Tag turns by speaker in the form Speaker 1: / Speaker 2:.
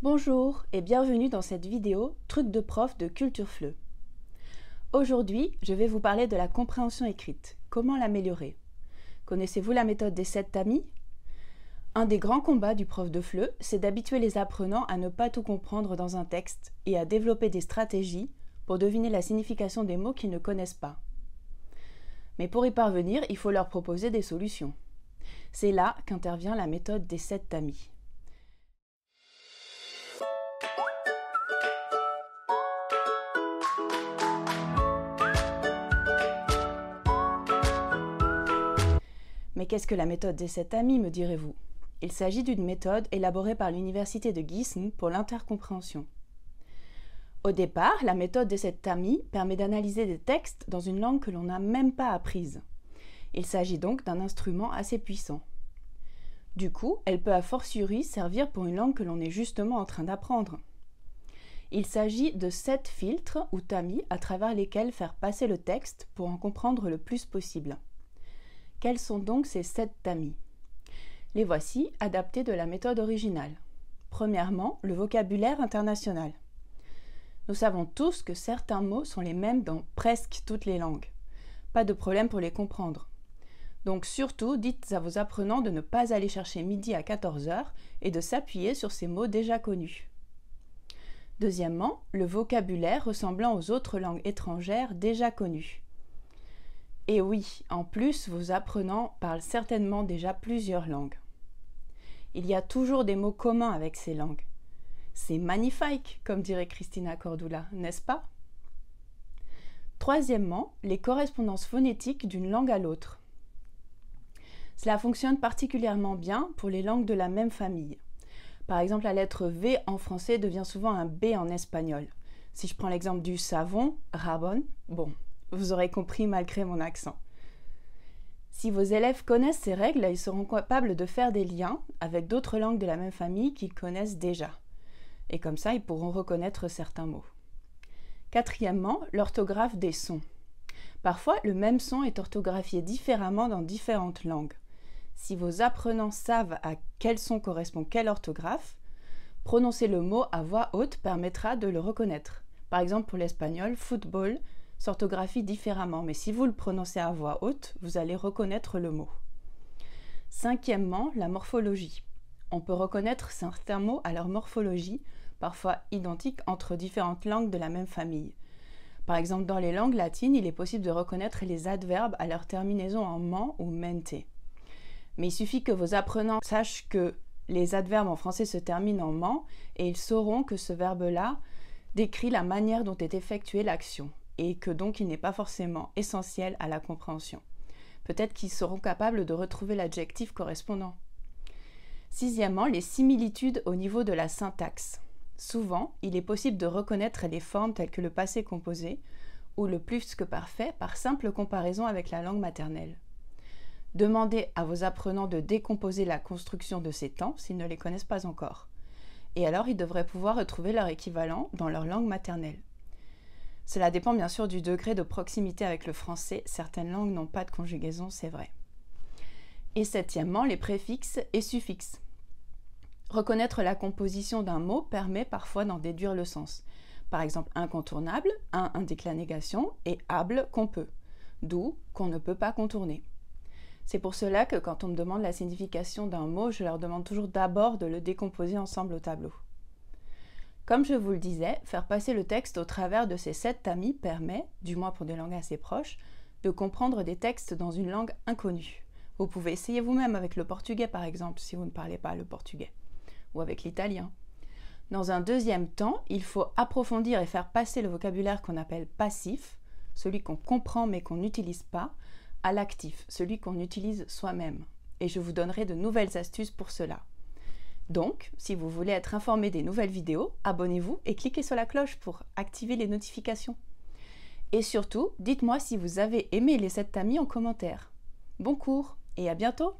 Speaker 1: Bonjour et bienvenue dans cette vidéo Truc de prof de Culture Fleu. Aujourd'hui, je vais vous parler de la compréhension écrite. Comment l'améliorer Connaissez-vous la méthode des sept tamis Un des grands combats du prof de Fleu, c'est d'habituer les apprenants à ne pas tout comprendre dans un texte et à développer des stratégies pour deviner la signification des mots qu'ils ne connaissent pas. Mais pour y parvenir, il faut leur proposer des solutions. C'est là qu'intervient la méthode des sept tamis. Mais qu'est-ce que la méthode des sept tamis, me direz-vous Il s'agit d'une méthode élaborée par l'université de Gießen pour l'intercompréhension. Au départ, la méthode des sept tamis permet d'analyser des textes dans une langue que l'on n'a même pas apprise. Il s'agit donc d'un instrument assez puissant. Du coup, elle peut a fortiori servir pour une langue que l'on est justement en train d'apprendre. Il s'agit de sept filtres ou tamis à travers lesquels faire passer le texte pour en comprendre le plus possible. Quels sont donc ces sept tamis Les voici adaptés de la méthode originale. Premièrement, le vocabulaire international. Nous savons tous que certains mots sont les mêmes dans presque toutes les langues. Pas de problème pour les comprendre. Donc surtout, dites à vos apprenants de ne pas aller chercher midi à 14h et de s'appuyer sur ces mots déjà connus. Deuxièmement, le vocabulaire ressemblant aux autres langues étrangères déjà connues. Et oui, en plus, vos apprenants parlent certainement déjà plusieurs langues. Il y a toujours des mots communs avec ces langues. C'est magnifique, comme dirait Christina Cordula, n'est-ce pas Troisièmement, les correspondances phonétiques d'une langue à l'autre. Cela fonctionne particulièrement bien pour les langues de la même famille. Par exemple, la lettre V en français devient souvent un B en espagnol. Si je prends l'exemple du savon, rabon, bon, vous aurez compris malgré mon accent. Si vos élèves connaissent ces règles, ils seront capables de faire des liens avec d'autres langues de la même famille qu'ils connaissent déjà. Et comme ça, ils pourront reconnaître certains mots. Quatrièmement, l'orthographe des sons. Parfois, le même son est orthographié différemment dans différentes langues. Si vos apprenants savent à quel son correspond quelle orthographe, prononcer le mot à voix haute permettra de le reconnaître. Par exemple, pour l'espagnol, football s'orthographie différemment, mais si vous le prononcez à voix haute, vous allez reconnaître le mot. Cinquièmement, la morphologie. On peut reconnaître certains mots à leur morphologie, parfois identiques entre différentes langues de la même famille. Par exemple, dans les langues latines, il est possible de reconnaître les adverbes à leur terminaison en ment ou mente. Mais il suffit que vos apprenants sachent que les adverbes en français se terminent en ment et ils sauront que ce verbe-là décrit la manière dont est effectuée l'action et que donc il n'est pas forcément essentiel à la compréhension. Peut-être qu'ils seront capables de retrouver l'adjectif correspondant. Sixièmement, les similitudes au niveau de la syntaxe. Souvent, il est possible de reconnaître des formes telles que le passé composé ou le plus que parfait par simple comparaison avec la langue maternelle. Demandez à vos apprenants de décomposer la construction de ces temps s'ils ne les connaissent pas encore. Et alors ils devraient pouvoir retrouver leur équivalent dans leur langue maternelle. Cela dépend bien sûr du degré de proximité avec le français, certaines langues n'ont pas de conjugaison, c'est vrai. Et septièmement, les préfixes et suffixes. Reconnaître la composition d'un mot permet parfois d'en déduire le sens. Par exemple, incontournable un indique la négation et able qu'on peut, d'où qu'on ne peut pas contourner. C'est pour cela que quand on me demande la signification d'un mot, je leur demande toujours d'abord de le décomposer ensemble au tableau. Comme je vous le disais, faire passer le texte au travers de ces sept tamis permet, du moins pour des langues assez proches, de comprendre des textes dans une langue inconnue. Vous pouvez essayer vous-même avec le portugais par exemple si vous ne parlez pas le portugais, ou avec l'italien. Dans un deuxième temps, il faut approfondir et faire passer le vocabulaire qu'on appelle passif, celui qu'on comprend mais qu'on n'utilise pas, à l'actif, celui qu'on utilise soi-même. Et je vous donnerai de nouvelles astuces pour cela. Donc, si vous voulez être informé des nouvelles vidéos, abonnez-vous et cliquez sur la cloche pour activer les notifications. Et surtout, dites-moi si vous avez aimé les 7 tamis en commentaire. Bon cours et à bientôt